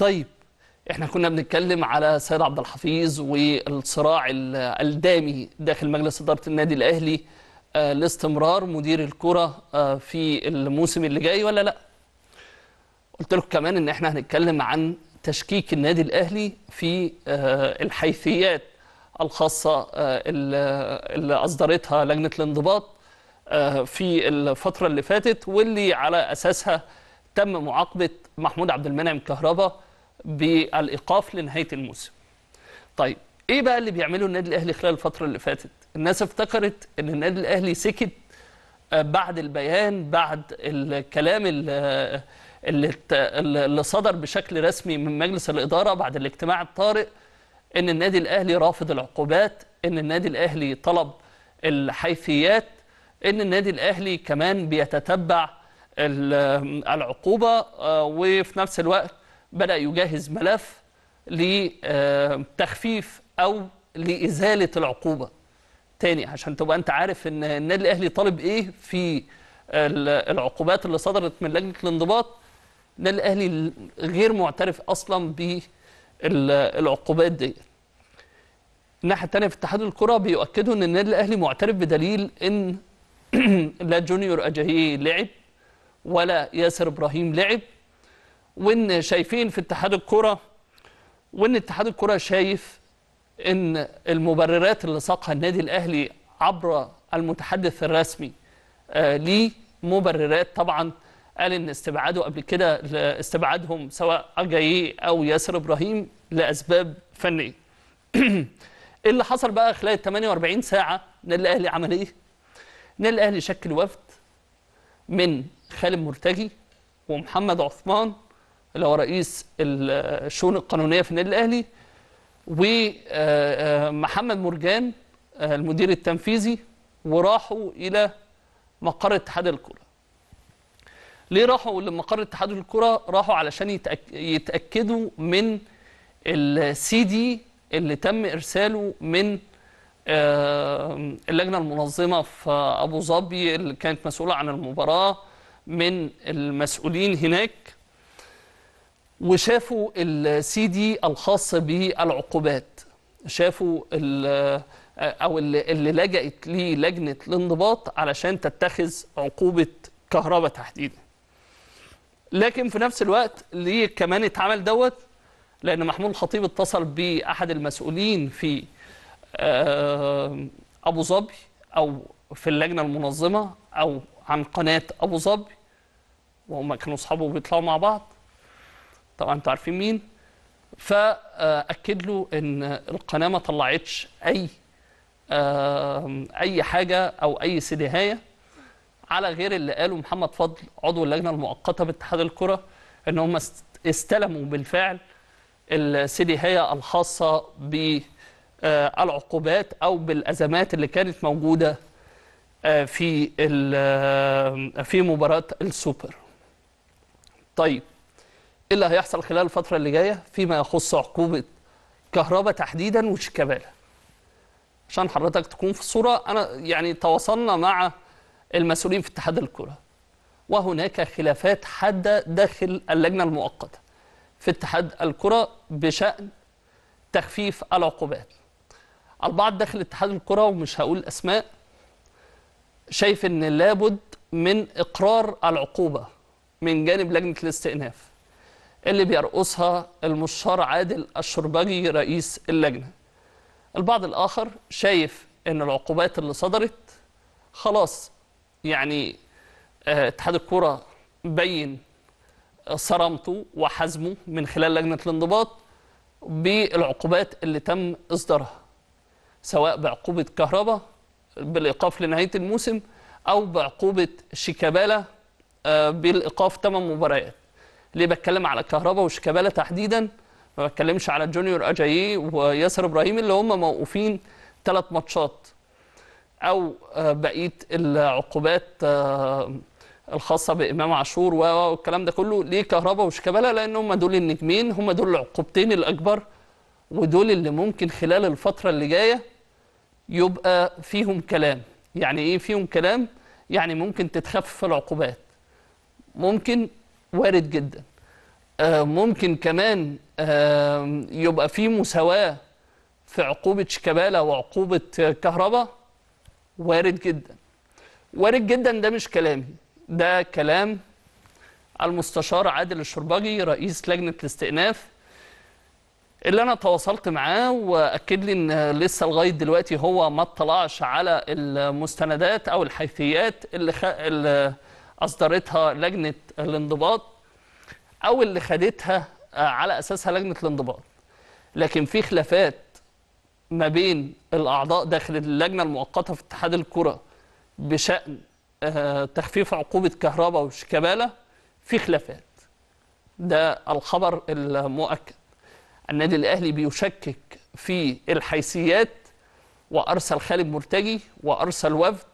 طيب احنا كنا بنتكلم على سيد عبد الحفيظ والصراع الدامي داخل مجلس اداره النادي الاهلي آه، لاستمرار مدير الكره آه، في الموسم اللي جاي ولا لا قلت لكم كمان ان احنا هنتكلم عن تشكيك النادي الاهلي في آه، الحيثيات الخاصه اللي اصدرتها لجنه الانضباط في الفتره اللي فاتت واللي على اساسها تم معاقبه محمود عبد المنعم كهربا بالايقاف لنهايه الموسم طيب ايه بقى اللي بيعمله النادي الاهلي خلال الفتره اللي فاتت الناس افتكرت ان النادي الاهلي سكت آه، بعد البيان بعد الكلام آه، اللي, اللي صدر بشكل رسمي من مجلس الاداره بعد الاجتماع الطارئ ان النادي الاهلي رافض العقوبات ان النادي الاهلي طلب الحيثيات ان النادي الاهلي كمان بيتتبع آه، العقوبه وفي نفس الوقت بدأ يجهز ملف لتخفيف أو لإزالة العقوبة تاني عشان تبقى أنت عارف أن النادي الأهلي طالب إيه في العقوبات اللي صدرت من لجنة الانضباط النادي الأهلي غير معترف أصلا بالعقوبات دي الناحية التانية في اتحاد الكرة بيؤكدوا أن النادي الأهلي معترف بدليل أن لا جونيور أجاهي لعب ولا ياسر إبراهيم لعب وان شايفين في اتحاد الكره وان اتحاد الكره شايف ان المبررات اللي ساقها النادي الاهلي عبر المتحدث الرسمي ليه آه، مبررات طبعا قال ان استبعاده قبل كده استبعادهم سواء اجاييه او ياسر ابراهيم لاسباب فنيه. ايه اللي حصل بقى خلال 48 ساعه النادي الاهلي عمل ايه؟ النادي الاهلي شكل وفد من خالد مرتجي ومحمد عثمان اللي هو رئيس الشؤون القانونيه في النادي الاهلي ومحمد آه، آه، مرجان آه، المدير التنفيذي وراحوا الى مقر اتحاد الكره ليه راحوا لمقر اتحاد الكره راحوا علشان يتاكدوا من السي دي اللي تم ارساله من اللجنه المنظمه في ابو ظبي اللي كانت مسؤوله عن المباراه من المسؤولين هناك وشافوا السي دي الخاص بالعقوبات شافوا او اللي لجأت ليه لجنه الانضباط علشان تتخذ عقوبه كهرباء تحديدا لكن في نفس الوقت ليه كمان اتعمل دوت لان محمود الخطيب اتصل باحد المسؤولين في آه، ابو ظبي او في اللجنه المنظمه او عن قناه ابو ظبي وهم كانوا اصحابه بيطلعوا مع بعض طبعا انتوا عارفين مين فاكد له ان القناه ما طلعتش اي اي حاجه او اي سدهايه على غير اللي قاله محمد فضل عضو اللجنه المؤقته باتحاد الكره ان هم استلموا بالفعل السدهايه الخاصه بالعقوبات او بالازمات اللي كانت موجوده آه، في في مباراه السوبر طيب ايه اللي هيحصل خلال الفتره اللي جايه فيما يخص عقوبه كهرباء تحديدا وشيكابالا عشان حضرتك تكون في الصوره انا يعني تواصلنا مع المسؤولين في اتحاد الكره وهناك خلافات حاده داخل اللجنه المؤقته في اتحاد الكره بشان تخفيف العقوبات البعض داخل اتحاد الكره ومش هقول اسماء شايف ان لابد من اقرار العقوبه من جانب لجنه الاستئناف اللي بيرقصها المشار عادل الشربجي رئيس اللجنة البعض الآخر شايف أن العقوبات اللي صدرت خلاص يعني آه، اتحاد الكرة بين آه، صرامته وحزمه من خلال لجنة الانضباط بالعقوبات اللي تم إصدارها سواء بعقوبة كهرباء بالإيقاف لنهاية الموسم أو بعقوبة شيكابالا آه، بالإيقاف 8 مباريات ليه بتكلم على كهربا وشيكابالا تحديدا ما بتكلمش على جونيور اجاييه وياسر ابراهيم اللي هم موقوفين ثلاث ماتشات او آه، بقيه العقوبات آه، الخاصه بامام عاشور والكلام ده كله ليه كهربا وشيكابالا لان هم دول النجمين هم دول العقوبتين الاكبر ودول اللي ممكن خلال الفتره اللي جايه يبقى فيهم كلام يعني ايه فيهم كلام يعني ممكن تتخفف العقوبات ممكن وارد جدا آه، ممكن كمان آه، يبقى في مساواة في عقوبة شيكابالا وعقوبة كهرباء وارد جدا وارد جدا ده مش كلامي ده كلام المستشار عادل الشربجي رئيس لجنة الاستئناف اللي أنا تواصلت معاه وأكد لي إن لسه لغاية دلوقتي هو ما اطلعش على المستندات أو الحيثيات اللي, خ... اللي اصدرتها لجنه الانضباط او اللي خدتها آه، على اساسها لجنه الانضباط لكن في خلافات ما بين الاعضاء داخل اللجنه المؤقته في اتحاد الكره بشان آه، تخفيف عقوبه كهربا وشيكابالا في خلافات ده الخبر المؤكد النادي الاهلي بيشكك في الحيثيات وارسل خالد مرتجي وارسل وفد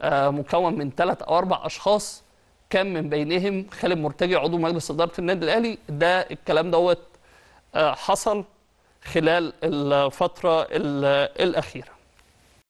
آه، مكون من ثلاث او اربع اشخاص كان من بينهم خالد مرتجي عضو مجلس اداره النادي الاهلي ده الكلام دوت آه، حصل خلال الفتره الاخيره